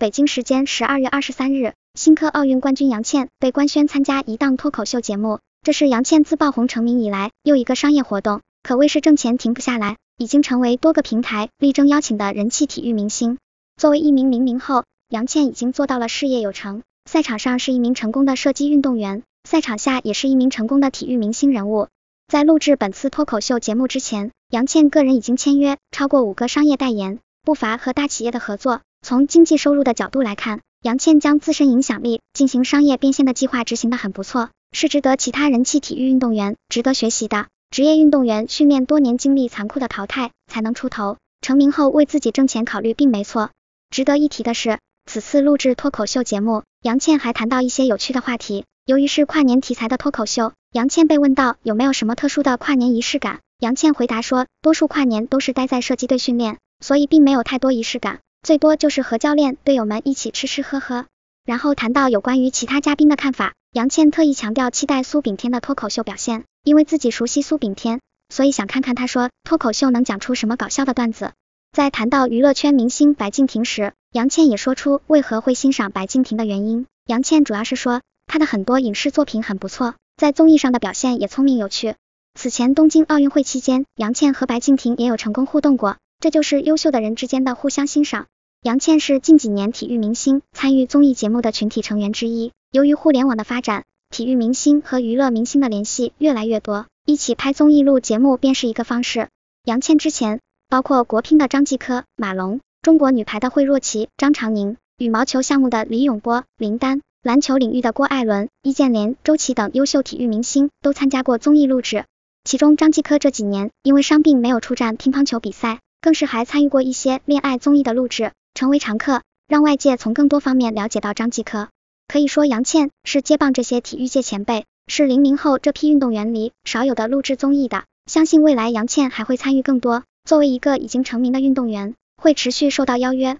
北京时间十二月二十三日，新科奥运冠军杨倩被官宣参加一档脱口秀节目，这是杨倩自爆红成名以来又一个商业活动，可谓是挣钱停不下来，已经成为多个平台力争邀请的人气体育明星。作为一名零零后，杨倩已经做到了事业有成，赛场上是一名成功的射击运动员，赛场下也是一名成功的体育明星人物。在录制本次脱口秀节目之前，杨倩个人已经签约超过五个商业代言。不乏和大企业的合作，从经济收入的角度来看，杨倩将自身影响力进行商业变现的计划执行的很不错，是值得其他人气体育运动员值得学习的。职业运动员训练多年，经历残酷的淘汰才能出头，成名后为自己挣钱考虑并没错。值得一提的是，此次录制脱口秀节目，杨倩还谈到一些有趣的话题。由于是跨年题材的脱口秀，杨倩被问到有没有什么特殊的跨年仪式感，杨倩回答说，多数跨年都是待在射击队训练。所以并没有太多仪式感，最多就是和教练队友们一起吃吃喝喝，然后谈到有关于其他嘉宾的看法。杨倩特意强调期待苏炳添的脱口秀表现，因为自己熟悉苏炳添，所以想看看他说脱口秀能讲出什么搞笑的段子。在谈到娱乐圈明星白敬亭时，杨倩也说出为何会欣赏白敬亭的原因。杨倩主要是说他的很多影视作品很不错，在综艺上的表现也聪明有趣。此前东京奥运会期间，杨倩和白敬亭也有成功互动过。这就是优秀的人之间的互相欣赏。杨倩是近几年体育明星参与综艺节目的群体成员之一。由于互联网的发展，体育明星和娱乐明星的联系越来越多，一起拍综艺录节目便是一个方式。杨倩之前，包括国乒的张继科、马龙，中国女排的惠若琪、张常宁，羽毛球项目的李永波、林丹，篮球领域的郭艾伦、易建联、周琦等优秀体育明星都参加过综艺录制。其中，张继科这几年因为伤病没有出战乒乓球比赛。更是还参与过一些恋爱综艺的录制，成为常客，让外界从更多方面了解到张继科。可以说，杨倩是接棒这些体育界前辈，是零零后这批运动员里少有的录制综艺的。相信未来杨倩还会参与更多。作为一个已经成名的运动员，会持续受到邀约。